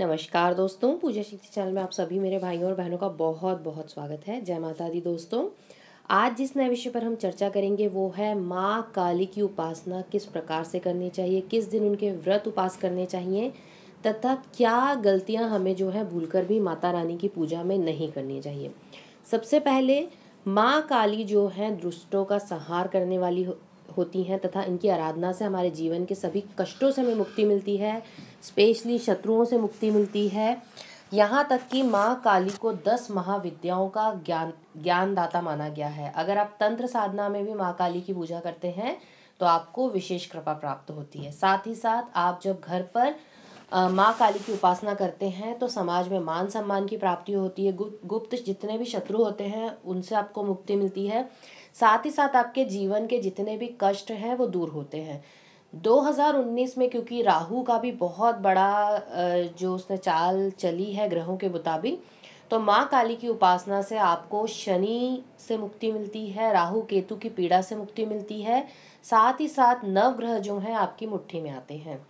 नमस्कार दोस्तों पूजा शक्ति चैनल में आप सभी मेरे भाइयों और बहनों का बहुत बहुत स्वागत है जय माता दी दोस्तों आज जिस नए विषय पर हम चर्चा करेंगे वो है माँ काली की उपासना किस प्रकार से करनी चाहिए किस दिन उनके व्रत उपास करने चाहिए तथा क्या गलतियाँ हमें जो है भूल भी माता रानी की पूजा में नहीं करनी चाहिए सबसे पहले माँ काली जो है दुष्टों का संहार करने वाली होती हैं तथा इनकी आराधना से हमारे जीवन के सभी कष्टों से हमें मुक्ति मिलती है स्पेशली शत्रुओं से मुक्ति मिलती है यहाँ तक कि माँ काली को दस महाविद्याओं का ज्ञान ज्ञानदाता माना गया है अगर आप तंत्र साधना में भी माँ काली की पूजा करते हैं तो आपको विशेष कृपा प्राप्त होती है साथ ही साथ आप जब घर पर माँ काली की उपासना करते हैं तो समाज में मान सम्मान की प्राप्ति होती है गुप्त जितने भी शत्रु होते हैं उनसे आपको मुक्ति मिलती है साथ ही साथ आपके जीवन के जितने भी कष्ट हैं वो दूर होते हैं 2019 में क्योंकि राहु का भी बहुत बड़ा जो उसने चाल चली है ग्रहों के मुताबिक तो माँ काली की उपासना से आपको शनि से मुक्ति मिलती है राहु केतु की पीड़ा से मुक्ति मिलती है साथ ही साथ नवग्रह जो हैं आपकी मुट्ठी में आते हैं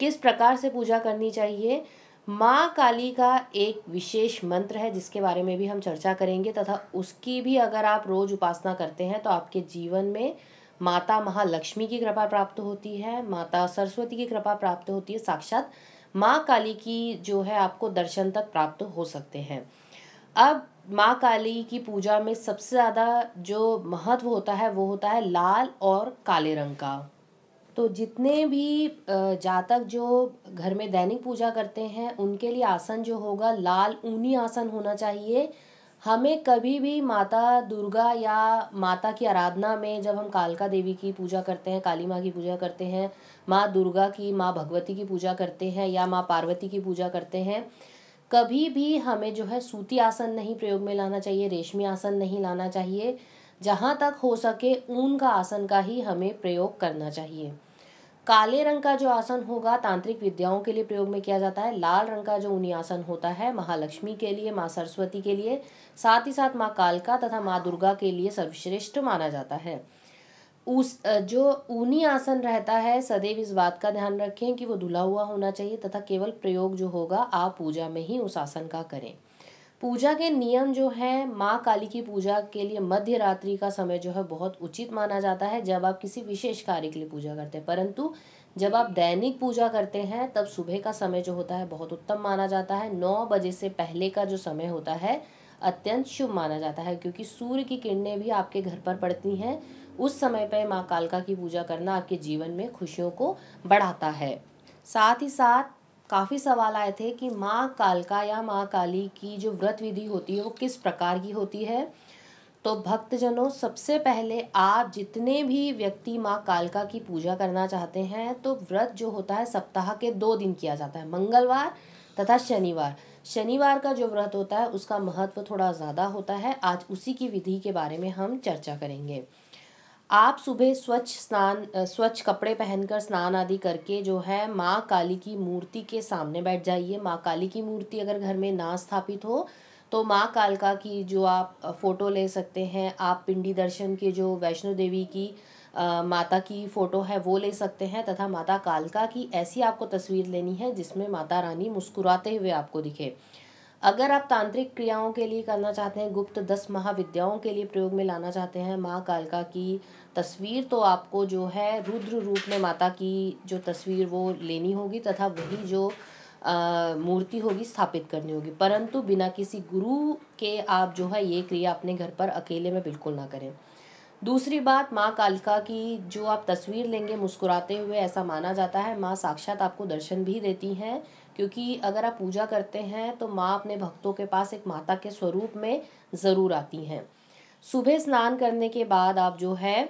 किस प्रकार से पूजा करनी चाहिए माँ काली का एक विशेष मंत्र है जिसके बारे में भी हम चर्चा करेंगे तथा उसकी भी अगर आप रोज़ उपासना करते हैं तो आपके जीवन में माता महालक्ष्मी की कृपा प्राप्त होती है माता सरस्वती की कृपा प्राप्त होती है साक्षात माँ काली की जो है आपको दर्शन तक प्राप्त हो सकते हैं अब माँ काली की पूजा में सबसे ज़्यादा जो महत्व होता है वो होता है लाल और काले रंग का तो जितने भी जातक जो घर में दैनिक पूजा करते हैं उनके लिए आसन जो होगा लाल ऊनी आसन होना चाहिए हमें कभी भी माता दुर्गा या माता की आराधना में जब हम कालका देवी की पूजा करते हैं काली माँ की पूजा करते हैं माँ दुर्गा की माँ भगवती की पूजा करते हैं या माँ पार्वती की पूजा करते हैं कभी भी हमें जो है सूती आसन नहीं प्रयोग में लाना चाहिए रेशमी आसन नहीं लाना चाहिए जहाँ तक हो सके ऊन का आसन का ही हमें प्रयोग करना चाहिए काले रंग का जो आसन होगा तांत्रिक विद्याओं के लिए प्रयोग में किया जाता है लाल रंग का जो ऊनी आसन होता है महालक्ष्मी के लिए माँ सरस्वती के लिए साथ ही साथ माँ कालका तथा माँ दुर्गा के लिए सर्वश्रेष्ठ माना जाता है उस जो ऊनी आसन रहता है सदैव इस बात का ध्यान रखें कि वो धुला हुआ होना चाहिए तथा केवल प्रयोग जो होगा आप पूजा में ही उस आसन का करें पूजा के नियम जो हैं माँ काली की पूजा के लिए मध्य रात्रि का समय जो है बहुत उचित माना जाता है जब आप किसी विशेष कार्य के लिए पूजा करते हैं परंतु जब आप दैनिक पूजा करते हैं तब सुबह का समय जो होता है बहुत उत्तम माना जाता है नौ बजे से पहले का जो समय होता है अत्यंत शुभ माना जाता है क्योंकि सूर्य की किरणें भी आपके घर पर पड़ती हैं उस समय पर माँ कालका की पूजा करना आपके जीवन में खुशियों को बढ़ाता है साथ ही साथ काफ़ी सवाल आए थे कि माँ कालका या माँ काली की जो व्रत विधि होती है वो किस प्रकार की होती है तो भक्तजनों सबसे पहले आप जितने भी व्यक्ति माँ कालका की पूजा करना चाहते हैं तो व्रत जो होता है सप्ताह के दो दिन किया जाता है मंगलवार तथा शनिवार शनिवार का जो व्रत होता है उसका महत्व थोड़ा ज़्यादा होता है आज उसी की विधि के बारे में हम चर्चा करेंगे आप सुबह स्वच्छ स्नान स्वच्छ कपड़े पहनकर स्नान आदि करके जो है माँ काली की मूर्ति के सामने बैठ जाइए माँ काली की मूर्ति अगर घर में ना स्थापित हो तो माँ कालका की जो आप फ़ोटो ले सकते हैं आप पिंडी दर्शन के जो वैष्णो देवी की आ, माता की फ़ोटो है वो ले सकते हैं तथा माता कालका की ऐसी आपको तस्वीर लेनी है जिसमें माता रानी मुस्कुराते हुए आपको दिखे अगर आप तांत्रिक क्रियाओं के लिए करना चाहते हैं गुप्त दस महाविद्याओं के लिए प्रयोग में लाना चाहते हैं माँ कालका की तस्वीर तो आपको जो है रुद्र रूप में माता की जो तस्वीर वो लेनी होगी तथा वही जो मूर्ति होगी स्थापित करनी होगी परंतु बिना किसी गुरु के आप जो है ये क्रिया अपने घर पर अकेले में बिल्कुल ना करें दूसरी बात माँ कालिका की जो आप तस्वीर लेंगे मुस्कुराते हुए ऐसा माना जाता है माँ साक्षात आपको दर्शन भी देती हैं क्योंकि अगर आप पूजा करते हैं तो माँ अपने भक्तों के पास एक माता के स्वरूप में ज़रूर आती हैं सुबह स्नान करने के बाद आप जो है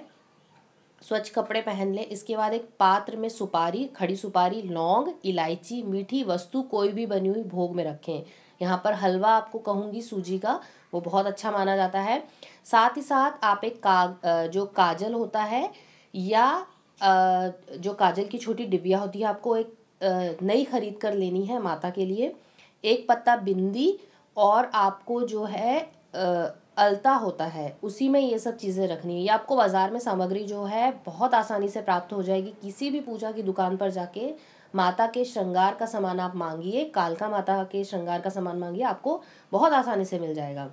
स्वच्छ कपड़े पहन लें इसके बाद एक पात्र में सुपारी खड़ी सुपारी लौंग इलायची मीठी वस्तु कोई भी बनी हुई भोग में रखें यहाँ पर हलवा आपको कहूँगी सूजी का वो बहुत अच्छा माना जाता है साथ ही साथ आप एक का जो काजल होता है या जो काजल की छोटी डिबिया होती है आपको एक नई खरीद कर लेनी है माता के लिए एक पत्ता बिंदी और आपको जो है अलता होता है उसी में ये सब चीज़ें रखनी है ये आपको बाज़ार में सामग्री जो है बहुत आसानी से प्राप्त हो जाएगी किसी भी पूजा की दुकान पर जाके माता के श्रृंगार का सामान आप मांगिए कालका माता के श्रृंगार का सामान मांगिए आपको बहुत आसानी से मिल जाएगा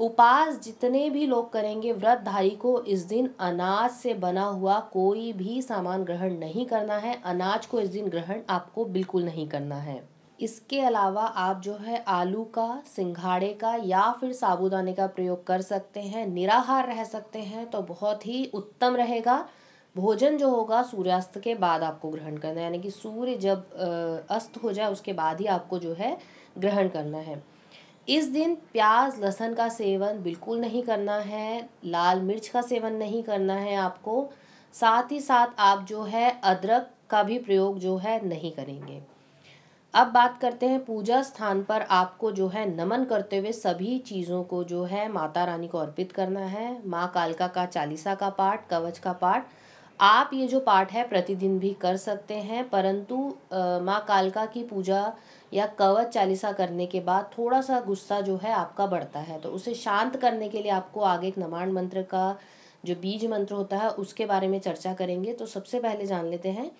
उपास जितने भी लोग करेंगे व्रतधारी को इस दिन अनाज से बना हुआ कोई भी सामान ग्रहण नहीं करना है अनाज को इस दिन ग्रहण आपको बिल्कुल नहीं करना है इसके अलावा आप जो है आलू का सिंघाड़े का या फिर साबूदाने का प्रयोग कर सकते हैं निराहार रह सकते हैं तो बहुत ही उत्तम रहेगा भोजन जो होगा सूर्यास्त के बाद आपको ग्रहण करना है यानी कि सूर्य जब अस्त हो जाए उसके बाद ही आपको जो है ग्रहण करना है इस दिन प्याज लहसन का सेवन बिल्कुल नहीं करना है लाल मिर्च का सेवन नहीं करना है आपको साथ ही साथ आप जो है अदरक का भी प्रयोग जो है नहीं करेंगे अब बात करते हैं पूजा स्थान पर आपको जो है नमन करते हुए सभी चीज़ों को जो है माता रानी को अर्पित करना है माँ कालका का चालीसा का पाठ कवच का पाठ आप ये जो पाठ है प्रतिदिन भी कर सकते हैं परंतु माँ कालका की पूजा या कवच चालीसा करने के बाद थोड़ा सा गुस्सा जो है आपका बढ़ता है तो उसे शांत करने के लिए आपको आगे एक नमाण मंत्र का जो बीज मंत्र होता है उसके बारे में चर्चा करेंगे तो सबसे पहले जान लेते हैं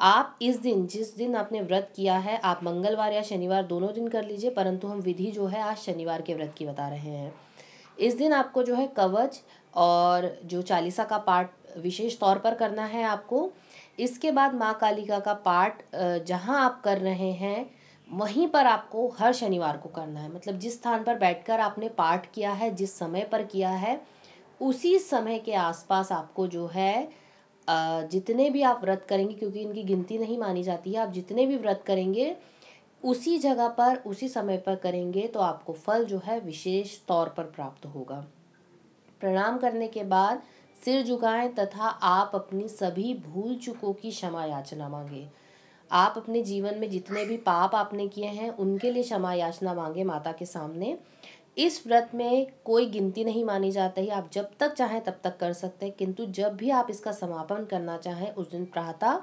आप इस दिन जिस दिन आपने व्रत किया है आप मंगलवार या शनिवार दोनों दिन कर लीजिए परंतु हम विधि जो है आज शनिवार के व्रत की बता रहे हैं इस दिन आपको जो है कवच और जो चालीसा का पाठ विशेष तौर पर करना है आपको इसके बाद माँ कालिका का पाठ जहाँ आप कर रहे हैं वहीं पर आपको हर शनिवार को करना है मतलब जिस स्थान पर बैठकर आपने पाठ किया है जिस समय पर किया है उसी समय के आसपास आपको जो है जितने भी आप व्रत करेंगे क्योंकि इनकी गिनती नहीं मानी जाती है आप जितने भी व्रत करेंगे उसी जगह पर उसी समय पर करेंगे तो आपको फल जो है विशेष तौर पर प्राप्त होगा प्रणाम करने के बाद सिर झुकाएं तथा आप अपनी सभी भूल चुकों की क्षमा याचना मांगे आप अपने जीवन में जितने भी पाप आपने किए हैं उनके लिए क्षमा याचना मांगे माता के सामने इस व्रत में कोई गिनती नहीं मानी जाती है आप जब तक चाहें तब तक कर सकते हैं किंतु जब भी आप इसका समापन करना चाहें उस दिन प्रातः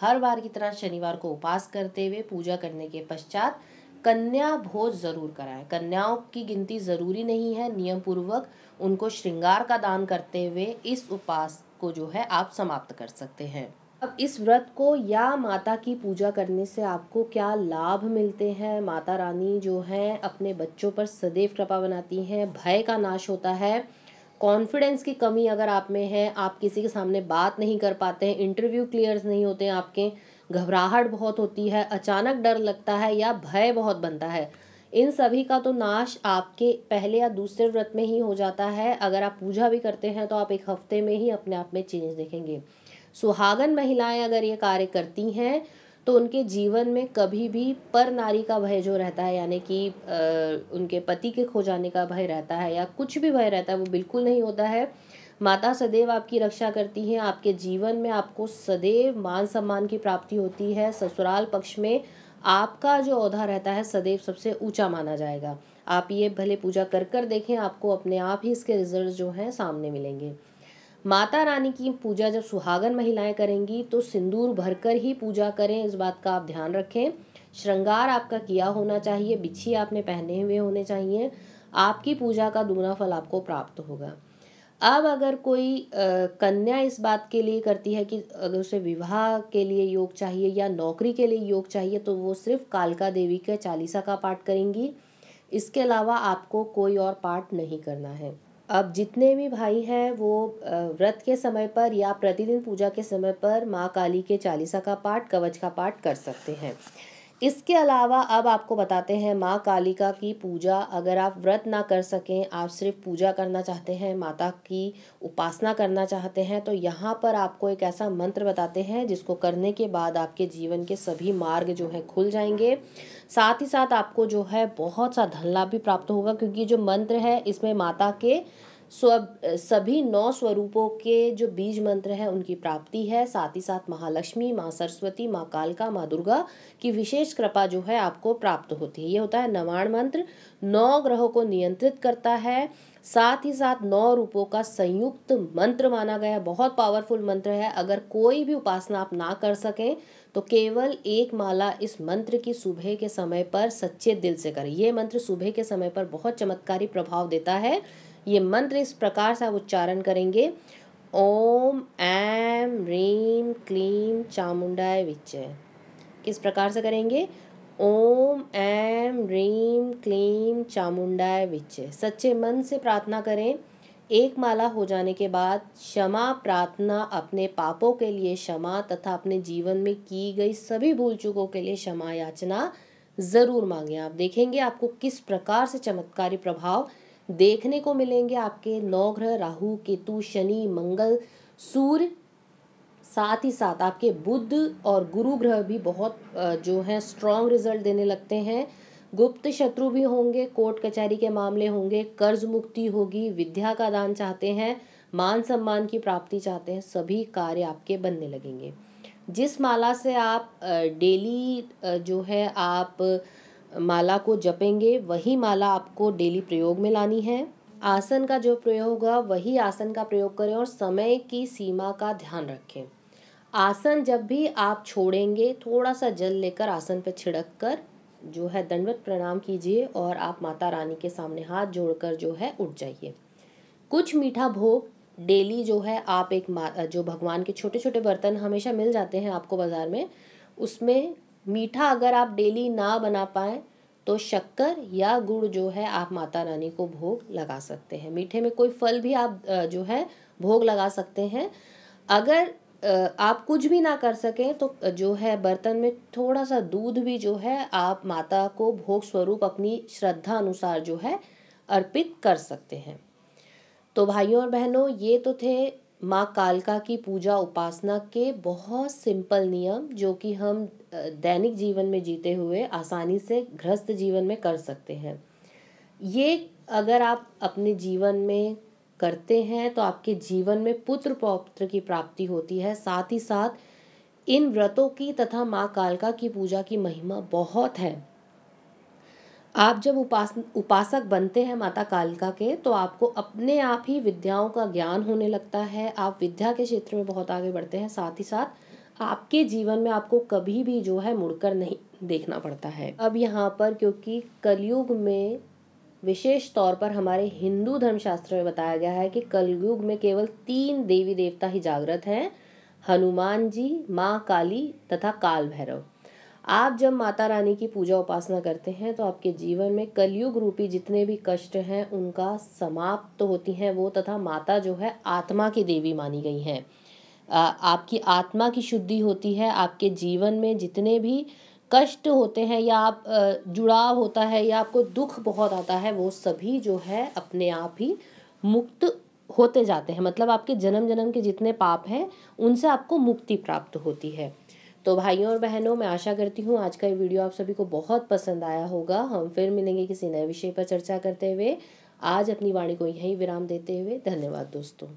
हर बार की तरह शनिवार को उपास करते हुए पूजा करने के पश्चात कन्या भोज ज़रूर कराएं कन्याओं की गिनती ज़रूरी नहीं है नियम पूर्वक उनको श्रृंगार का दान करते हुए इस उपास को जो है आप समाप्त कर सकते हैं अब इस व्रत को या माता की पूजा करने से आपको क्या लाभ मिलते हैं माता रानी जो हैं अपने बच्चों पर सदैव कृपा बनाती हैं भय का नाश होता है कॉन्फिडेंस की कमी अगर आप में है आप किसी के सामने बात नहीं कर पाते हैं इंटरव्यू क्लियर्स नहीं होते हैं आपके घबराहट बहुत होती है अचानक डर लगता है या भय बहुत बनता है इन सभी का तो नाश आपके पहले या दूसरे व्रत में ही हो जाता है अगर आप पूजा भी करते हैं तो आप एक हफ्ते में ही अपने आप में चेंज देखेंगे सुहागन महिलाएं अगर ये कार्य करती हैं तो उनके जीवन में कभी भी पर नारी का भय जो रहता है यानी कि उनके पति के खो जाने का भय रहता है या कुछ भी भय रहता है वो बिल्कुल नहीं होता है माता सदैव आपकी रक्षा करती हैं आपके जीवन में आपको सदैव मान सम्मान की प्राप्ति होती है ससुराल पक्ष में आपका जो औधा रहता है सदैव सबसे ऊंचा माना जाएगा आप ये भले पूजा कर कर देखें आपको अपने आप ही इसके रिजल्ट जो हैं सामने मिलेंगे माता रानी की पूजा जब सुहागन महिलाएं करेंगी तो सिंदूर भरकर ही पूजा करें इस बात का आप ध्यान रखें श्रृंगार आपका किया होना चाहिए बिछी आपने पहने हुए होने चाहिए आपकी पूजा का दूना फल आपको प्राप्त होगा अब अगर कोई कन्या इस बात के लिए करती है कि अगर उसे विवाह के लिए योग चाहिए या नौकरी के लिए योग चाहिए तो वो सिर्फ कालका देवी के चालीसा का पाठ करेंगी इसके अलावा आपको कोई और पाठ नहीं करना है अब जितने भी भाई हैं वो व्रत के समय पर या प्रतिदिन पूजा के समय पर माँ काली के चालीसा का पाठ कवच का पाठ कर सकते हैं इसके अलावा अब आपको बताते हैं माँ कालिका की पूजा अगर आप व्रत ना कर सकें आप सिर्फ पूजा करना चाहते हैं माता की उपासना करना चाहते हैं तो यहाँ पर आपको एक ऐसा मंत्र बताते हैं जिसको करने के बाद आपके जीवन के सभी मार्ग जो है खुल जाएंगे साथ ही साथ आपको जो है बहुत सा धन लाभ भी प्राप्त होगा क्योंकि जो मंत्र है इसमें माता के स्व सभी नौ स्वरूपों के जो बीज मंत्र हैं उनकी प्राप्ति है साथ ही साथ महालक्ष्मी माँ सरस्वती माँ कालका माँ दुर्गा की विशेष कृपा जो है आपको प्राप्त होती है ये होता है नवाण मंत्र नौ ग्रहों को नियंत्रित करता है साथ ही साथ नौ रूपों का संयुक्त मंत्र माना गया है बहुत पावरफुल मंत्र है अगर कोई भी उपासना आप ना कर सकें तो केवल एक माला इस मंत्र की सुबह के समय पर सच्चे दिल से करें ये मंत्र सुबह के समय पर बहुत चमत्कारी प्रभाव देता है ये मंत्र इस प्रकार से आप उच्चारण करेंगे ओम ऐम रीम क्लीम चामुंडाय विच किस प्रकार से करेंगे ओम ऐम रीम क्लीम चामुंडाय विच सच्चे मन से प्रार्थना करें एक माला हो जाने के बाद क्षमा प्रार्थना अपने पापों के लिए क्षमा तथा अपने जीवन में की गई सभी भूल चुकों के लिए क्षमा याचना ज़रूर मांगें आप देखेंगे आपको किस प्रकार से चमत्कारी प्रभाव देखने को मिलेंगे आपके नौ ग्रह राहु केतु शनि मंगल सूर्य साथ ही साथ आपके बुद्ध और गुरु ग्रह भी बहुत जो है स्ट्रॉन्ग रिजल्ट देने लगते हैं गुप्त शत्रु भी होंगे कोर्ट कचहरी के मामले होंगे कर्ज मुक्ति होगी विद्या का दान चाहते हैं मान सम्मान की प्राप्ति चाहते हैं सभी कार्य आपके बनने लगेंगे जिस माला से आप डेली जो है आप माला को जपेंगे वही माला आपको डेली प्रयोग में लानी है आसन का जो प्रयोग होगा वही आसन का प्रयोग करें और समय की सीमा का ध्यान रखें आसन जब भी आप छोड़ेंगे थोड़ा सा जल लेकर आसन पर छिड़क कर जो है दंडवत प्रणाम कीजिए और आप माता रानी के सामने हाथ जोड़कर जो है उठ जाइए कुछ मीठा भोग डेली जो है आप एक जो भगवान के छोटे छोटे बर्तन हमेशा मिल जाते हैं आपको बाज़ार में उसमें मीठा अगर आप डेली ना बना पाए तो शक्कर या गुड़ जो है आप माता रानी को भोग लगा सकते हैं मीठे में कोई फल भी आप जो है भोग लगा सकते हैं अगर आप कुछ भी ना कर सकें तो जो है बर्तन में थोड़ा सा दूध भी जो है आप माता को भोग स्वरूप अपनी श्रद्धा अनुसार जो है अर्पित कर सकते हैं तो भाइयों और बहनों ये तो थे माँ कालका की पूजा उपासना के बहुत सिंपल नियम जो कि हम दैनिक जीवन में जीते हुए आसानी से गृहस्थ जीवन में कर सकते हैं ये अगर आप अपने जीवन में करते हैं तो आपके जीवन में पुत्र पौत्र की प्राप्ति होती है साथ ही साथ इन व्रतों की तथा माँ कालका की पूजा की महिमा बहुत है आप जब उपास उपासक बनते हैं माता कालिका के तो आपको अपने आप ही विद्याओं का ज्ञान होने लगता है आप विद्या के क्षेत्र में बहुत आगे बढ़ते हैं साथ ही साथ आपके जीवन में आपको कभी भी जो है मुड़कर नहीं देखना पड़ता है अब यहाँ पर क्योंकि कलयुग में विशेष तौर पर हमारे हिंदू धर्मशास्त्र में बताया गया है कि कलयुग में केवल तीन देवी देवता ही जागृत हैं हनुमान जी माँ काली तथा काल भैरव आप जब माता रानी की पूजा उपासना करते हैं तो आपके जीवन में कलयुग रूपी जितने भी कष्ट हैं उनका समाप्त तो होती हैं वो तथा माता जो है आत्मा की देवी मानी गई हैं आपकी आत्मा की शुद्धि होती है आपके जीवन में जितने भी कष्ट होते हैं या आप जुड़ाव होता है या आपको दुख बहुत आता है वो सभी जो है अपने आप ही मुक्त होते जाते हैं मतलब आपके जन्म जन्म के जितने पाप हैं उनसे आपको मुक्ति प्राप्त होती है तो भाइयों और बहनों मैं आशा करती हूँ आज का ये वीडियो आप सभी को बहुत पसंद आया होगा हम फिर मिलेंगे किसी नए विषय पर चर्चा करते हुए आज अपनी वाणी को यहीं विराम देते हुए धन्यवाद दोस्तों